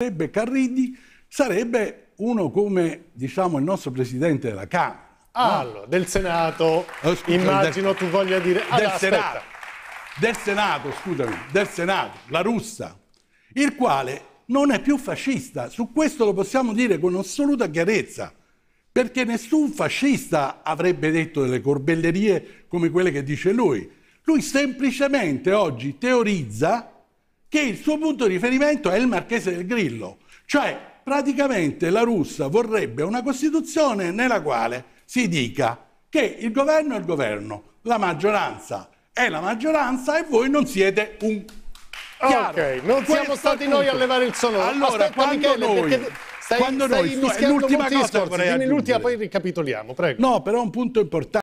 sarebbe Carridi, sarebbe uno come diciamo, il nostro presidente della Camera. Ah, no? del Senato, oh, immagino del, tu voglia dire... Ah, del, no, Senato, del Senato, scusami, del Senato, la russa, il quale non è più fascista, su questo lo possiamo dire con assoluta chiarezza, perché nessun fascista avrebbe detto delle corbellerie come quelle che dice lui. Lui semplicemente oggi teorizza che il suo punto di riferimento è il marchese del Grillo, cioè praticamente la Russia vorrebbe una Costituzione nella quale si dica che il governo è il governo, la maggioranza è la maggioranza e voi non siete un... Chiaro. Ok, non Questo siamo stati noi a levare il sonoro. Allora, Aspetta, quando Michele, noi... Stai, quando stai noi, l'ultima cosa discorsi, dimmi l'ultima poi ricapitoliamo, prego. No, però è un punto importante.